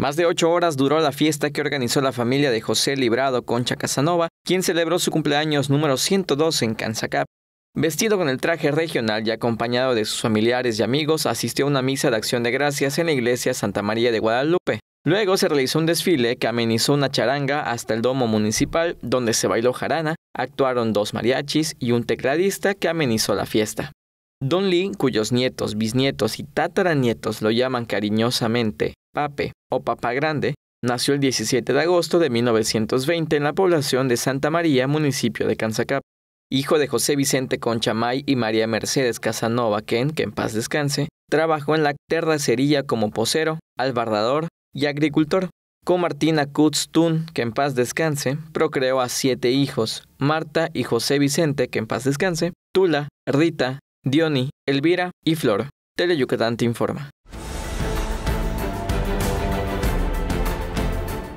Más de ocho horas duró la fiesta que organizó la familia de José Librado Concha Casanova, quien celebró su cumpleaños número 102 en Canzacap. Vestido con el traje regional y acompañado de sus familiares y amigos, asistió a una misa de acción de gracias en la iglesia Santa María de Guadalupe. Luego se realizó un desfile que amenizó una charanga hasta el domo municipal, donde se bailó jarana, actuaron dos mariachis y un tecladista que amenizó la fiesta. Don Lee, cuyos nietos, bisnietos y tataranietos lo llaman cariñosamente Pape o Papa Grande, nació el 17 de agosto de 1920 en la población de Santa María, municipio de Canzacap. Hijo de José Vicente Conchamay y María Mercedes Casanova Ken, que en paz descanse, trabajó en la terracería como posero, albardador y agricultor. Con Martina Tun, que en paz descanse, procreó a siete hijos, Marta y José Vicente, que en paz descanse, Tula, Rita, Diony, Elvira y Flor. Tele informa.